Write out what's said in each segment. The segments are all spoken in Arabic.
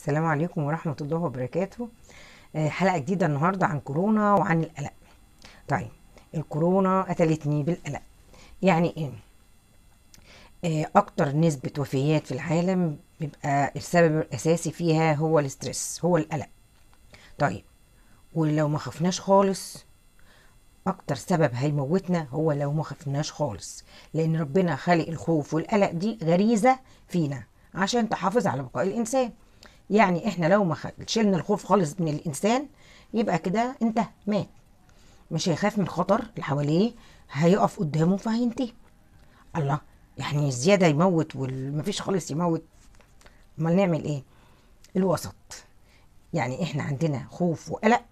السلام عليكم ورحمة الله وبركاته آه، حلقة جديدة النهاردة عن كورونا وعن القلق طيب الكورونا قتلتني بالقلق يعني ايه آه، اكتر نسبة وفيات في العالم بيبقى السبب الاساسي فيها هو الاسترس هو القلق طيب ولو ما خفناش خالص اكتر سبب هيموتنا هو لو ما خفناش خالص لان ربنا خلق الخوف والقلق دي غريزة فينا عشان تحافظ على بقاء الانسان يعني احنا لو ما شلنا الخوف خالص من الانسان يبقى كده انتهى مات مش هيخاف من الخطر اللي حواليه هيقف قدامه فهينتهي الله يعني الزيادة يموت ومفيش خالص يموت امال نعمل ايه الوسط يعني احنا عندنا خوف وقلق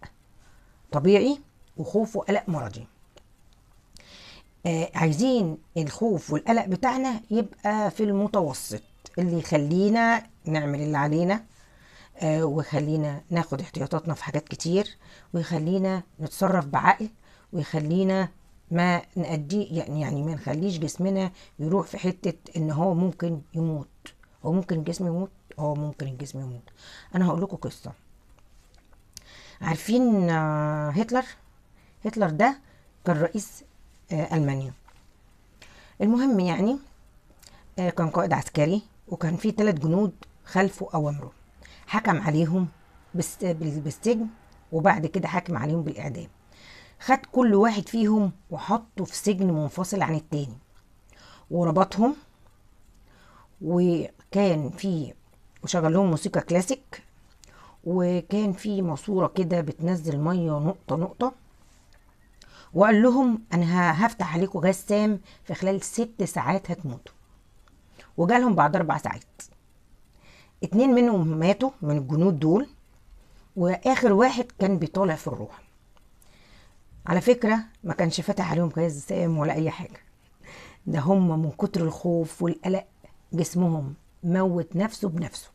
طبيعي وخوف وقلق مرضي آه عايزين الخوف والقلق بتاعنا يبقى في المتوسط اللي يخلينا نعمل اللي علينا آه، ويخلينا ناخد احتياطاتنا في حاجات كتير ويخلينا نتصرف بعقل ويخلينا ما نأدي يعني،, يعني ما نخليش جسمنا يروح في حتة ان هو ممكن يموت هو ممكن الجسم يموت هو ممكن الجسم يموت انا هقول لكم قصة عارفين آه، هتلر هتلر ده كان رئيس آه، المانيا المهم يعني كان قائد عسكري وكان في ثلاث جنود خلفه اوامره حكم عليهم بالسجن وبعد كده حكم عليهم بالإعدام خد كل واحد فيهم وحطه في سجن منفصل عن التاني وربطهم وكان في وشغل لهم موسيقى كلاسيك وكان في ماسوره كده بتنزل ميه نقطه نقطه وقال لهم انا هفتح عليكم سام في خلال ست ساعات هتموتوا وجالهم بعد اربع ساعات اتنين منهم ماتوا من الجنود دول واخر واحد كان بيطالع في الروح على فكرة ما كانش فاتح عليهم جهاز سام ولا أي حاجة ده هم من كتر الخوف والقلق جسمهم موت نفسه بنفسه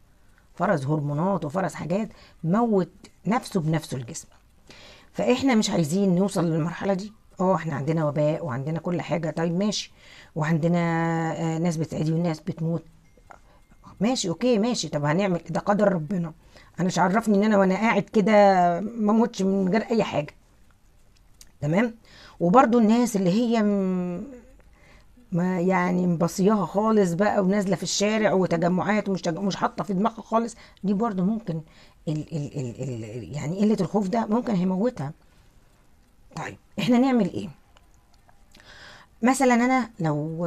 فرز هرمونات وفرز حاجات موت نفسه بنفسه الجسم فاحنا مش عايزين نوصل للمرحله دي اه احنا عندنا وباء وعندنا كل حاجه طيب ماشي وعندنا آه، ناس بتعدي وناس بتموت ماشي اوكي ماشي طب هنعمل إيه؟ ده قدر ربنا انا مش عرفني ان انا وانا قاعد كده ما اموتش من غير اي حاجه تمام وبرده الناس اللي هي م... ما يعني مبصياها خالص بقى ونازله في الشارع وتجمعات ومش تج... مش حاطه في دماغها خالص دي برده ممكن ال... ال... ال... ال... يعني قله الخوف ده ممكن هيموتها طيب احنا نعمل ايه مثلا انا لو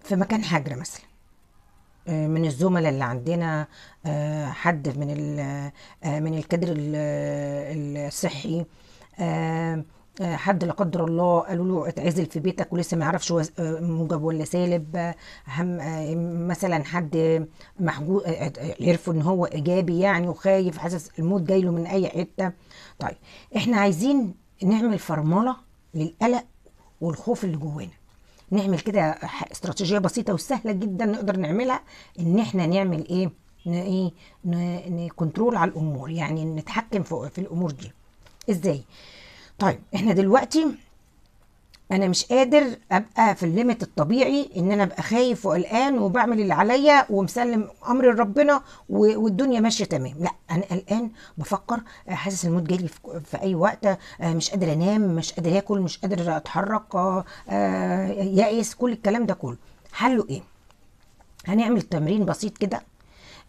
في مكان حجر مثلا من الزملاء اللي عندنا آه، حد من آه، من الكادر الصحي آه، حد لا قدر الله قالوا له اتعزل في بيتك ولسه ما يعرفش موجب ولا سالب مثلا حد محجوز عرفوا ان هو ايجابي يعني وخايف حاسس الموت جاي له من اي حته طيب احنا عايزين نعمل فرمله للقلق والخوف اللي جوانا نعمل كده استراتيجيه بسيطه وسهله جدا نقدر نعملها ان احنا نعمل ايه ايه نكنترول على الامور يعني نتحكم في الامور دي ازاي طيب احنا دلوقتي انا مش قادر ابقى في الليمت الطبيعي ان انا ابقى خايف وقلقان وبعمل اللي عليا ومسلم امر لربنا والدنيا ماشيه تمام لا انا قلقان بفكر آه، حاسس الموت جالي في اي وقت آه، مش قادر انام مش قادر اكل مش قادر اتحرك آه، يائس كل الكلام ده كله حله ايه هنعمل تمرين بسيط كده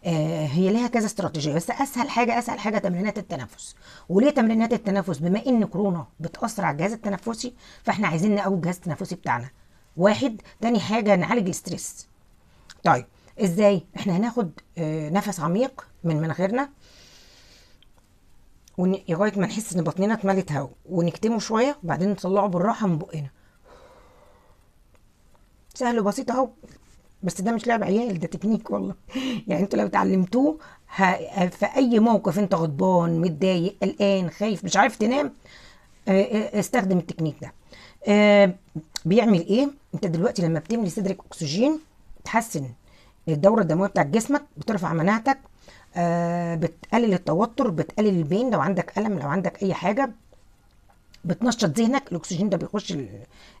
آه، هي ليها كذا استراتيجيه بس اسهل حاجه اسهل حاجه تمرينات التنفس وليه تمرينات التنفس بما ان كورونا بتاثر على الجهاز التنفسي فاحنا عايزين نقوي الجهاز التنفسي بتاعنا واحد تاني حاجه نعالج الاستريس طيب ازاي احنا هناخد آه، نفس عميق من مناخيرنا لغايه ما نحس ان بطننا اتملت هوا ونكتمه شويه وبعدين نطلعه بالراحه من بقنا سهل وبسيط اهو بس ده مش لعب عيال ده تكنيك والله يعني انتوا لو اتعلمتوه في اي موقف انت غضبان متضايق قلقان خايف مش عارف تنام آه، آه، استخدم التكنيك ده آه، بيعمل ايه انت دلوقتي لما بتملي صدرك اكسجين تحسن الدوره الدمويه بتاعت جسمك بترفع مناعتك بتقلل التوتر بتقلل البين لو عندك الم لو عندك اي حاجه بتنشط ذهنك الاكسجين ده بيخش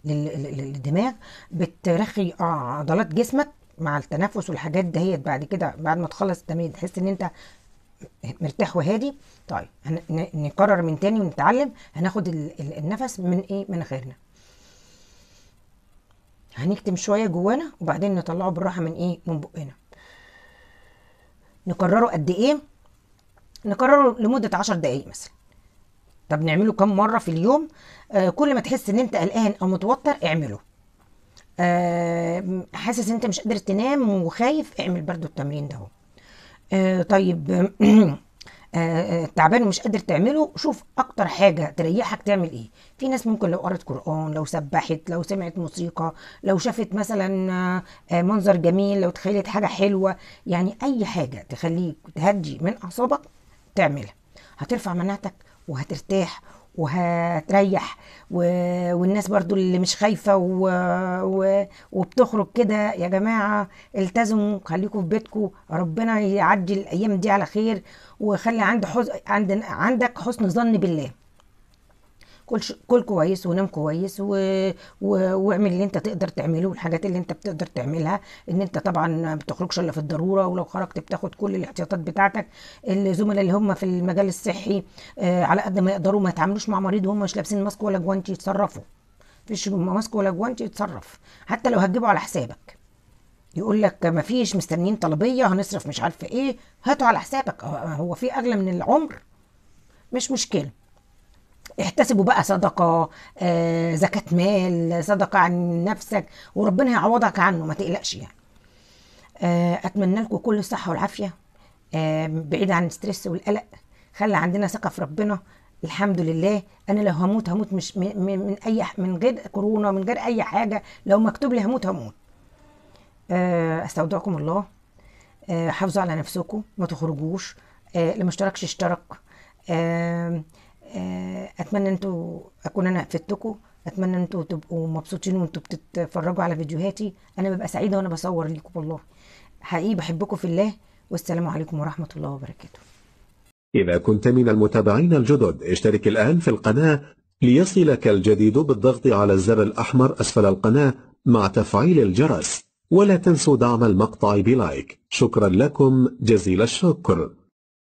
للدماغ بترخي عضلات جسمك مع التنفس والحاجات دهيت بعد كده بعد ما تخلص التمرين تحس ان انت مرتاح وهادي طيب نكرر من تاني ونتعلم هناخد النفس من ايه من غيرنا هنكتم شويه جوانا وبعدين نطلعه بالراحه من ايه من بقنا نكرره قد ايه نكرره لمده عشر دقايق مثلا طب نعمله كم مره في اليوم آه كل ما تحس ان انت قلقان او متوتر اعمله آه حاسس انت مش قادر تنام وخايف اعمل برضو التمرين ده آه طيب آه،, آه تعبان ومش قادر تعمله شوف اكتر حاجه تريحك تعمل ايه في ناس ممكن لو قرأت قرآن لو سبحت لو سمعت موسيقى لو شافت مثلا آه منظر جميل لو تخيلت حاجه حلوه يعني اي حاجه تخليك تهدي من اعصابك تعملها هترفع مناعتك وهترتاح وهتريح و... والناس برضو اللي مش خايفه و... و... وبتخرج كده يا جماعه التزموا خليكم في بيتكم ربنا يعدي الايام دي على خير وخلي عند حز... عند... عندك حسن ظن بالله كل ش... كل كويس ونام كويس و... و... واعمل اللي انت تقدر تعمله والحاجات اللي انت بتقدر تعملها ان انت طبعا ما بتخرجش الا في الضروره ولو خرجت بتاخد كل الاحتياطات بتاعتك الزملاء اللي هم في المجال الصحي آه على قد ما يقدروا ما يتعاملوش مع مريض وهم مش لابسين ماسك ولا جوانتي يتصرفوا مفيش ماسك ولا جوانتي يتصرف حتى لو هتجيبه على حسابك يقول لك ما فيش مستنيين طلبيه هنصرف مش عارفه ايه هاته على حسابك هو في اغلى من العمر مش مشكله احتسبوا بقى صدقة آه، زكاة مال صدقة عن نفسك وربنا يعوضك عنه ما تقلقش يعني آه، أتمنى لكم كل الصحة والعافية آه، بعيد عن الستريس والقلق خلى عندنا ثقة في ربنا الحمد لله انا لو هموت هموت مش من, من اي من غير كورونا من غير اي حاجه لو مكتوب لي هموت هموت استودعكم الله حافظوا على نفسكم ما تخرجوش اللي ما اشترك أه أه اتمنى انتوا اكون انا افدتكم اتمنى انتوا تبقوا مبسوطين وانتوا بتتفرجوا على فيديوهاتي انا ببقى سعيده وانا بصور ليكم والله حقيقي بحبكم في الله والسلام عليكم ورحمه الله وبركاته اذا كنت من المتابعين الجدد اشترك الان في القناه ليصلك الجديد بالضغط على الزر الاحمر اسفل القناه مع تفعيل الجرس ولا تنسوا دعم المقطع بلايك شكرا لكم جزيل الشكر